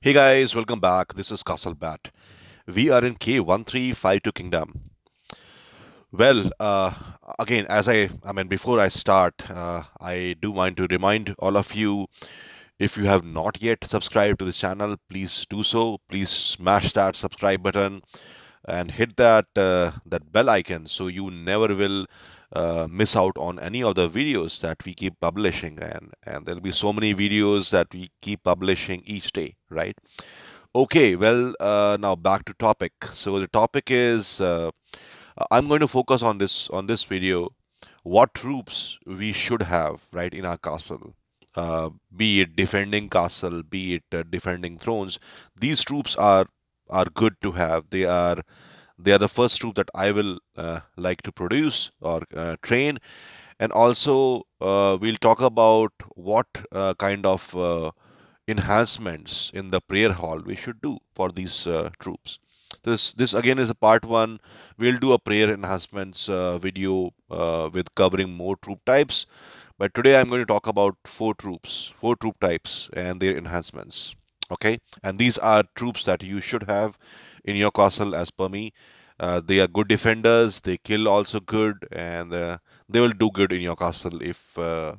Hey guys, welcome back. This is Castle Bat. We are in K1352 Kingdom. Well, uh, again, as I, I mean, before I start, uh, I do want to remind all of you, if you have not yet subscribed to the channel, please do so. Please smash that subscribe button and hit that uh, that bell icon so you never will uh, miss out on any of the videos that we keep publishing and and there'll be so many videos that we keep publishing each day right? Okay, well, uh, now back to topic. So the topic is, uh, I'm going to focus on this on this video, what troops we should have right in our castle. Uh, be it defending castle, be it uh, defending thrones, these troops are are good to have. They are they are the first troop that I will uh, like to produce or uh, train, and also we'll talk about what kind of enhancements in the prayer hall we should do for these uh, troops. This this again is a part one. We'll do a prayer enhancements uh, video uh, with covering more troop types. But today I'm going to talk about four troops, four troop types and their enhancements. Okay, and these are troops that you should have in your castle as per me. Uh, they are good defenders. They kill also good, and uh, they will do good in your castle if uh,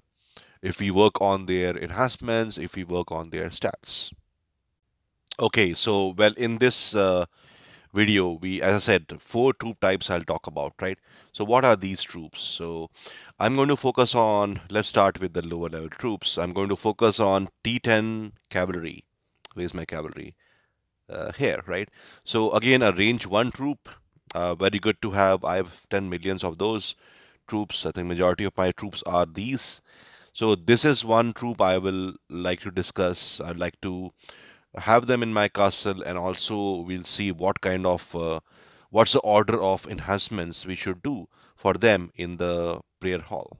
if we work on their enhancements, if we work on their stats. Okay, so well in this uh, video, we as I said, four troop types I'll talk about, right? So what are these troops? So I'm going to focus on, let's start with the lower level troops. I'm going to focus on T10 cavalry. Where's my cavalry? Uh, here, right? So again, a range one troop, uh, very good to have. I have 10 millions of those troops. I think majority of my troops are these. So this is one troop I will like to discuss. I'd like to have them in my castle and also we'll see what kind of uh, what's the order of enhancements we should do for them in the prayer hall.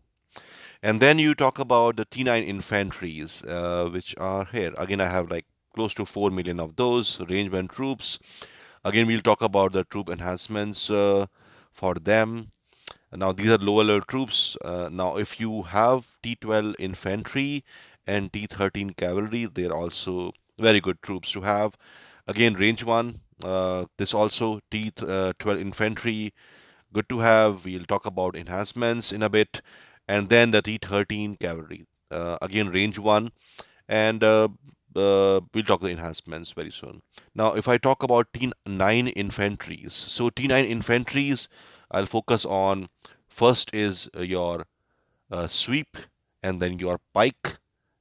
And then you talk about the T9 infantries, uh, which are here. Again, I have like close to 4 million of those rangeman troops. Again, we'll talk about the troop enhancements uh, for them. Now these are lower level troops. Uh, now if you have T12 infantry and T13 cavalry, they're also very good troops to have. Again, range one. Uh, this also T12 uh, infantry, good to have. We'll talk about enhancements in a bit, and then the T13 cavalry. Uh, again, range one, and uh, uh, we'll talk the enhancements very soon. Now, if I talk about T9 infantries, so T9 infantries I'll focus on first is uh, your uh, sweep and then your pike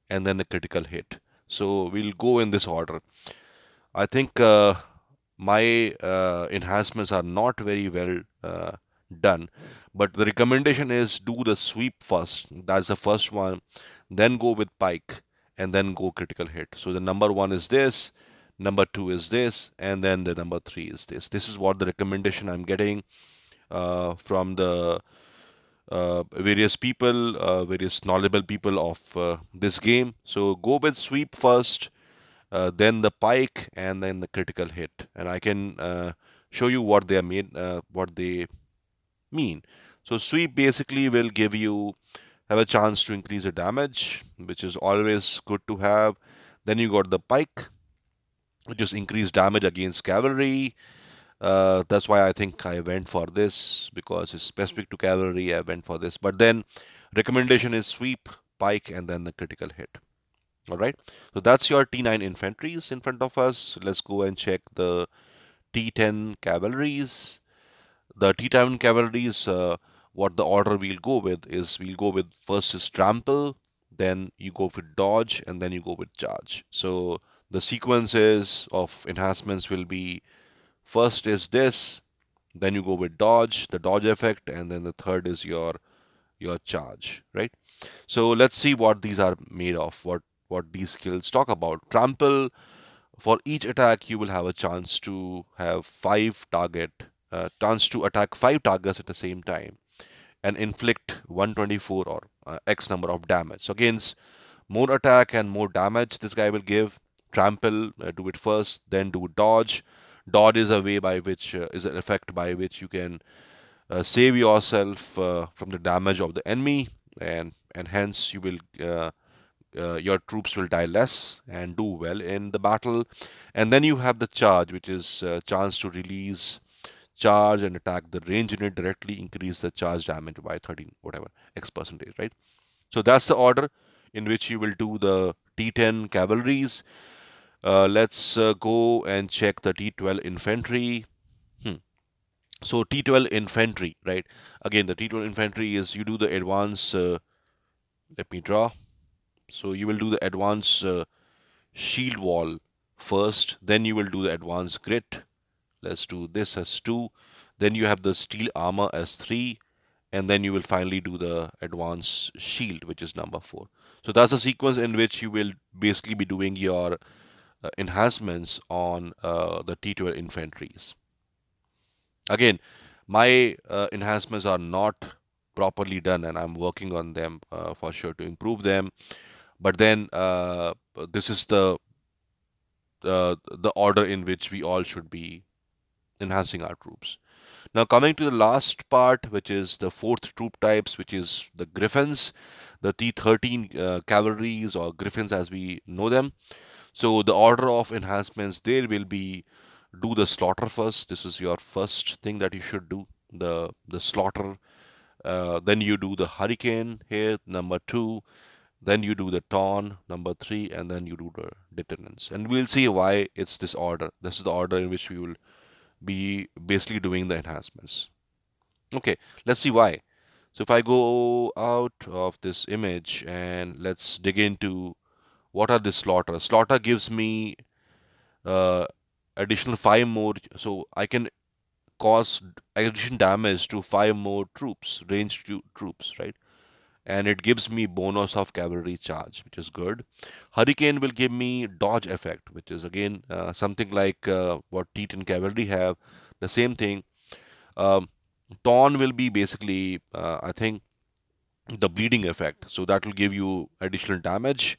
and then a critical hit. So we'll go in this order. I think uh, my uh, enhancements are not very well uh, done, but the recommendation is do the sweep first. That's the first one. Then go with pike and then go critical hit. So the number one is this, number two is this, and then the number three is this. This is what the recommendation I'm getting. Uh, from the uh, various people, uh, various knowledgeable people of this game. So go with sweep first, then the pike, and then the critical hit. And I can show you what they are made, what they mean. So sweep basically will give you have a chance to increase the damage, which is always good to have. Then you got the pike, which is increased damage against cavalry. Uh, that's why I think I went for this because it's specific to cavalry. I went for this, but then recommendation is sweep, pike, and then the critical hit. All right, so that's your T9 infantries in front of us. Let's go and check the T10 cavalries. The T10 cavalries, uh, what the order we'll go with is we'll go with first is trample, then you go with dodge, and then you go with charge. So the sequences of enhancements will be First is this, then you go with dodge, the dodge effect, and then the third is your your charge, right? So let's see what these are made of, what what these skills talk about. Trample, for each attack you will have a chance to have five target, uh, chance to attack five targets at the same time and inflict 124 or uh, X number of damage. So against more attack and more damage this guy will give, trample, uh, do it first, then do dodge, Dot is a way by which uh, is an effect by which you can uh, save yourself uh, from the damage of the enemy, and and hence you will uh, uh, your troops will die less and do well in the battle. And then you have the charge, which is uh, chance to release charge and attack the range unit directly, increase the charge damage by 13 whatever x percentage, right? So that's the order in which you will do the T10 cavalries. Uh, let's uh, go and check the T12 infantry. Hmm. So T12 infantry, right? Again, the T12 infantry is you do the advance. Uh, let me draw. So you will do the advance uh, shield wall first. Then you will do the advance grit. Let's do this as two. Then you have the steel armor as three. And then you will finally do the advance shield, which is number four. So that's the sequence in which you will basically be doing your uh, enhancements on uh, the T12 infantries. Again, my uh, enhancements are not properly done and I'm working on them uh, for sure to improve them. But then uh, this is the, the order in which we all should be enhancing our troops. Now coming to the last part, which is the fourth troop types, which is the Griffins, the T-13 uh, cavalries or Griffins as we know them. So the order of enhancements there will be do the slaughter first. This is your first thing that you should do the the slaughter. Uh, then you do the hurricane here number two. Then you do the ton number three, and then you do the deterrence. And we'll see why it's this order. This is the order in which we will be basically doing the enhancements. Okay, let's see why. So if I go out of this image and let's dig into what are the slaughter slaughter gives me uh, additional five more so I can cause additional damage to five more troops ranged troops right and it gives me bonus of cavalry charge which is good hurricane will give me dodge effect which is again uh, something like uh, what and cavalry have the same thing um, Torn will be basically uh, I think the bleeding effect so that will give you additional damage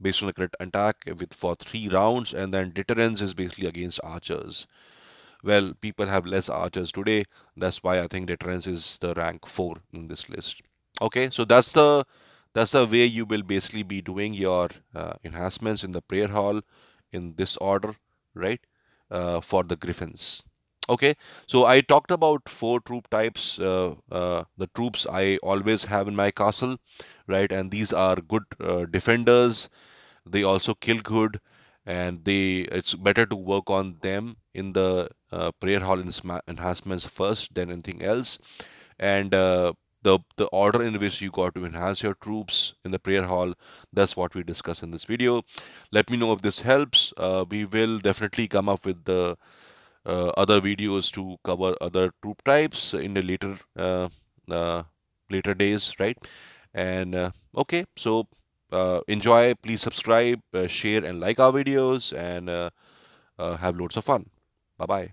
based on the crit attack with for three rounds and then deterrence is basically against archers well people have less archers today that's why i think deterrence is the rank 4 in this list okay so that's the that's the way you will basically be doing your uh, enhancements in the prayer hall in this order right uh, for the griffins okay so i talked about four troop types uh, uh, the troops i always have in my castle right and these are good uh, defenders they also kill good and they it's better to work on them in the uh, prayer hall enhancements first than anything else and uh, the, the order in which you got to enhance your troops in the prayer hall that's what we discuss in this video let me know if this helps uh, we will definitely come up with the uh, other videos to cover other troop types in the later uh, uh, later days right and okay so enjoy please subscribe share and like our videos and have loads of fun bye bye